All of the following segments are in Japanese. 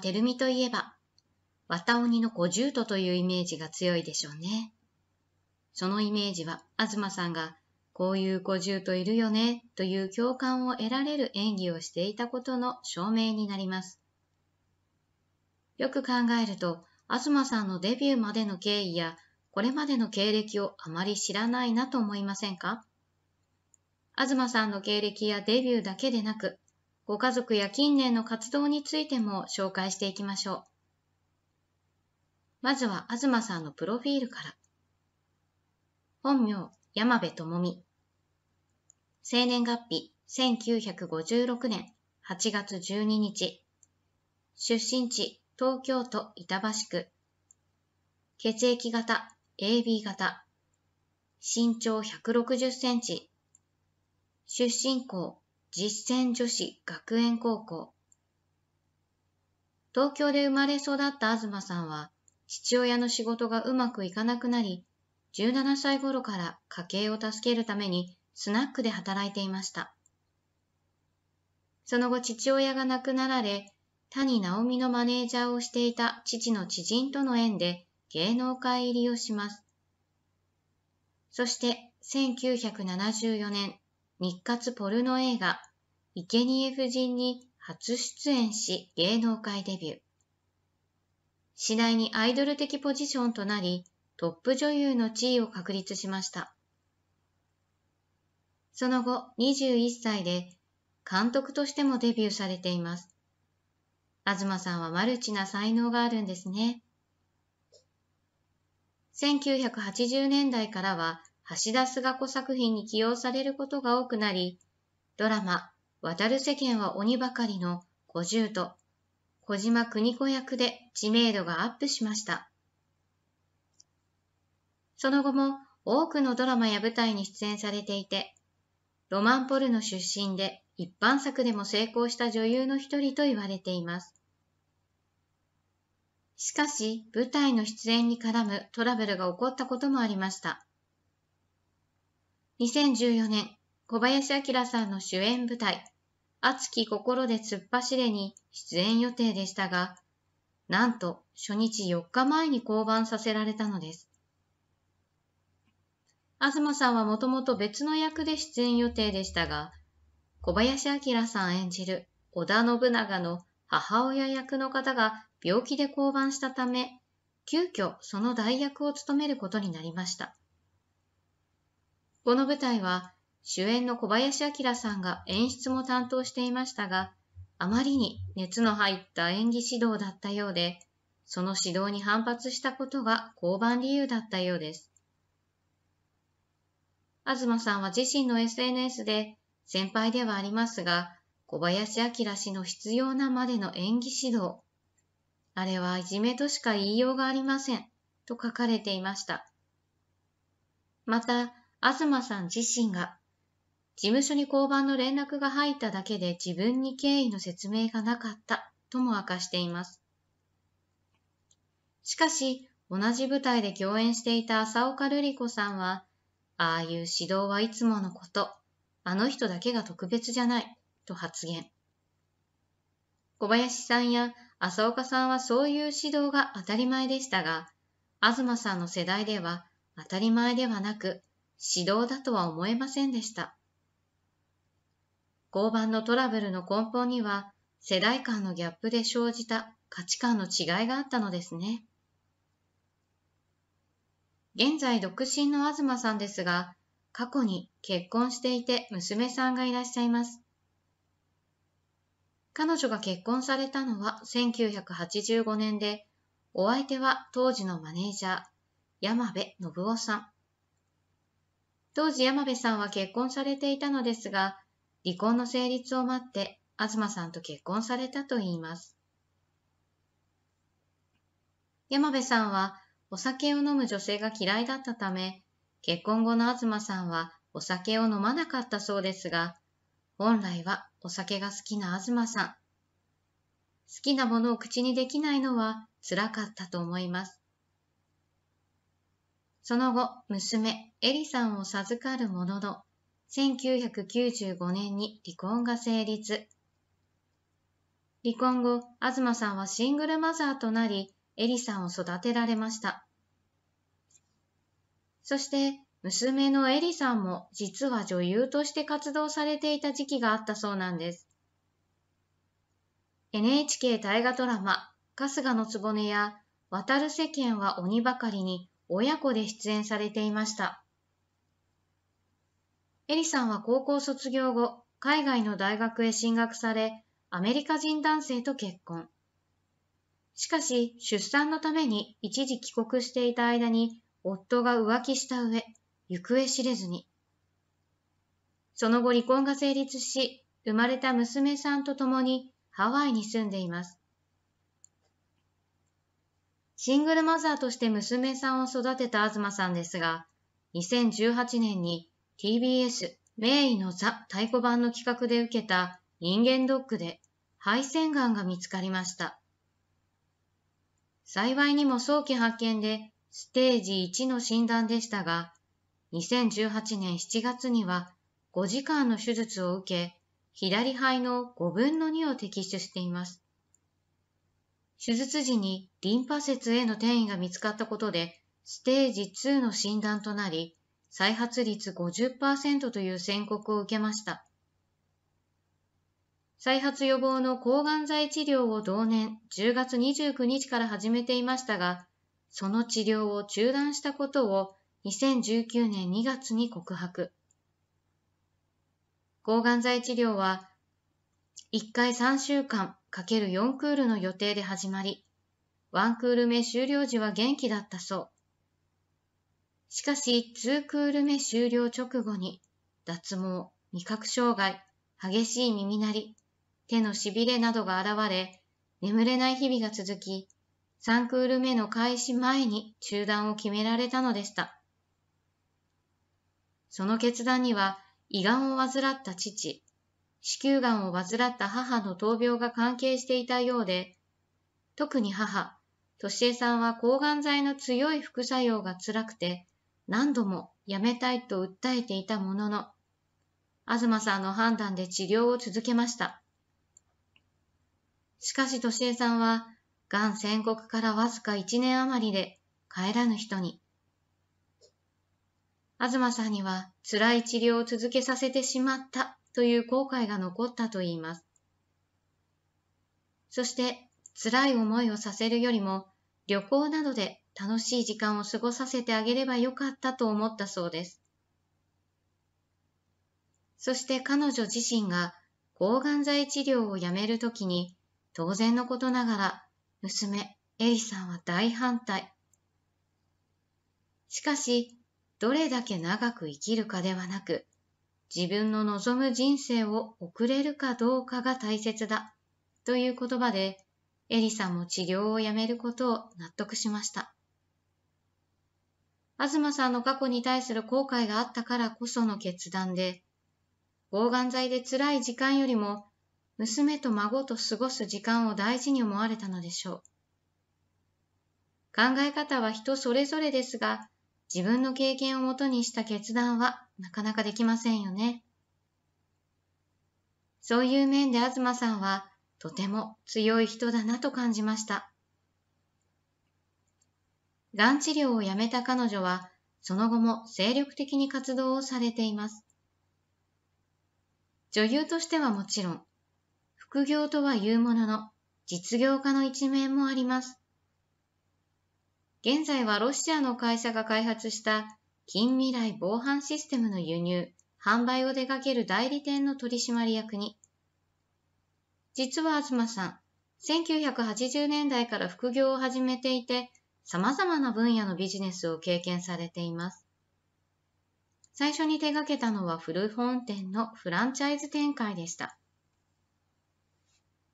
テルミといえば、綿鬼の五重塔というイメージが強いでしょうね。そのイメージは、マさんが、こういう五重といるよね、という共感を得られる演技をしていたことの証明になります。よく考えると、マさんのデビューまでの経緯や、これまでの経歴をあまり知らないなと思いませんかマさんの経歴やデビューだけでなく、ご家族や近年の活動についても紹介していきましょう。まずは東さんのプロフィールから。本名、山部智美。生年月日、1956年8月12日。出身地、東京都板橋区。血液型、AB 型。身長160センチ。出身校、実践女子学園高校。東京で生まれ育った東さんは、父親の仕事がうまくいかなくなり、17歳頃から家計を助けるためにスナックで働いていました。その後父親が亡くなられ、谷直美のマネージャーをしていた父の知人との縁で芸能界入りをします。そして1974年、日活ポルノ映画生贄夫人に初出演し芸能界デビュー。次第にアイドル的ポジションとなり、トップ女優の地位を確立しました。その後、21歳で監督としてもデビューされています。東さんはマルチな才能があるんですね。1980年代からは橋田菅子作品に起用されることが多くなり、ドラマ、渡る世間は鬼ばかりの50と小島国子役で知名度がアップしました。その後も多くのドラマや舞台に出演されていて、ロマンポルノ出身で一般作でも成功した女優の一人と言われています。しかし、舞台の出演に絡むトラブルが起こったこともありました。2014年、小林明さんの主演舞台、熱き心で突っ走れに出演予定でしたが、なんと初日4日前に降板させられたのです。東さんはもともと別の役で出演予定でしたが、小林明さん演じる織田信長の母親役の方が病気で降板したため、急遽その代役を務めることになりました。この舞台は主演の小林明さんが演出も担当していましたが、あまりに熱の入った演技指導だったようで、その指導に反発したことが降板理由だったようです。東さんは自身の SNS で、先輩ではありますが、小林明氏の必要なまでの演技指導、あれはいじめとしか言いようがありません、と書かれていました。また、東さん自身が事務所に交番の連絡が入っただけで自分に経緯の説明がなかったとも明かしています。しかし、同じ舞台で共演していた浅岡瑠璃子さんは、ああいう指導はいつものこと、あの人だけが特別じゃない、と発言。小林さんや浅岡さんはそういう指導が当たり前でしたが、東さんの世代では当たり前ではなく、指導だとは思えませんでした。交番のトラブルの根本には世代間のギャップで生じた価値観の違いがあったのですね。現在独身の東さんですが、過去に結婚していて娘さんがいらっしゃいます。彼女が結婚されたのは1985年で、お相手は当時のマネージャー、山部信夫さん。当時山部さんは結婚されていたのですが、離婚の成立を待って東さんと結婚されたといいます。山部さんはお酒を飲む女性が嫌いだったため、結婚後の東さんはお酒を飲まなかったそうですが、本来はお酒が好きな東さん。好きなものを口にできないのは辛かったと思います。その後、娘、エリさんを授かるものの、1995年に離婚が成立。離婚後、東さんはシングルマザーとなり、エリさんを育てられました。そして、娘のエリさんも実は女優として活動されていた時期があったそうなんです。NHK 大河ドラマ、春日の局や、渡る世間は鬼ばかりに親子で出演されていました。エリさんは高校卒業後、海外の大学へ進学され、アメリカ人男性と結婚。しかし、出産のために一時帰国していた間に、夫が浮気した上、行方知れずに。その後離婚が成立し、生まれた娘さんと共にハワイに住んでいます。シングルマザーとして娘さんを育てた東さんですが、2018年に TBS 名医のザ太鼓版の企画で受けた人間ドックで肺腺がんが見つかりました。幸いにも早期発見でステージ1の診断でしたが、2018年7月には5時間の手術を受け、左肺の5分の2を摘出しています。手術時にリンパ節への転移が見つかったことで、ステージ2の診断となり、再発率50%という宣告を受けました。再発予防の抗がん剤治療を同年10月29日から始めていましたが、その治療を中断したことを2019年2月に告白。抗がん剤治療は1回3週間かける4クールの予定で始まり、1クール目終了時は元気だったそう。しかし、2クール目終了直後に、脱毛、味覚障害、激しい耳鳴り、手のしびれなどが現れ、眠れない日々が続き、3クール目の開始前に中断を決められたのでした。その決断には、胃がんを患った父、子宮がんを患った母の闘病が関係していたようで、特に母、としえさんは抗がん剤の強い副作用が辛くて、何度もやめたいと訴えていたものの、東さんの判断で治療を続けました。しかし、としえさんは、がん宣告からわずか1年余りで帰らぬ人に。東さんには辛い治療を続けさせてしまったという後悔が残ったといいます。そして辛い思いをさせるよりも旅行などで楽しい時間を過ごさせてあげればよかったと思ったそうです。そして彼女自身が抗がん剤治療をやめるときに、当然のことながら、娘、エリさんは大反対。しかし、どれだけ長く生きるかではなく、自分の望む人生を送れるかどうかが大切だ、という言葉で、エリさんも治療をやめることを納得しました。東さんの過去に対する後悔があったからこその決断で、抗がん剤で辛い時間よりも、娘と孫と過ごす時間を大事に思われたのでしょう。考え方は人それぞれですが、自分の経験をもとにした決断はなかなかできませんよね。そういう面で東さんはとても強い人だなと感じました。がん治療をやめた彼女は、その後も精力的に活動をされています。女優としてはもちろん、副業とは言うものの、実業家の一面もあります。現在はロシアの会社が開発した近未来防犯システムの輸入、販売を出かける代理店の取締役に。実は東さん、1980年代から副業を始めていて、様々な分野のビジネスを経験されています。最初に手がけたのは古本店のフランチャイズ展開でした。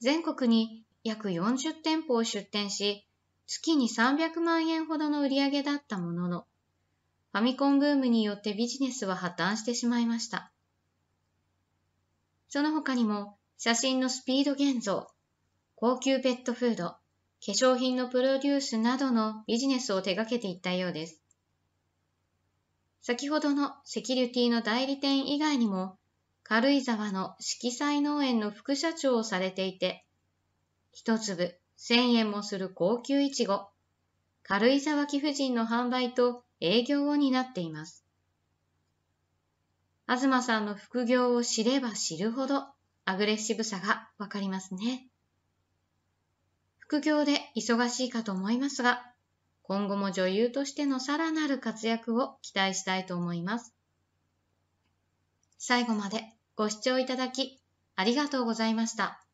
全国に約40店舗を出店し、月に300万円ほどの売り上げだったものの、ファミコンブームによってビジネスは破綻してしまいました。その他にも、写真のスピード現像、高級ペットフード、化粧品のプロデュースなどのビジネスを手掛けていったようです。先ほどのセキュリティの代理店以外にも、軽井沢の色彩農園の副社長をされていて、一粒1000円もする高級いちご、軽井沢貴婦人の販売と営業を担っています。東さんの副業を知れば知るほど、アグレッシブさがわかりますね。副業で忙しいかと思いますが、今後も女優としてのさらなる活躍を期待したいと思います。最後までご視聴いただきありがとうございました。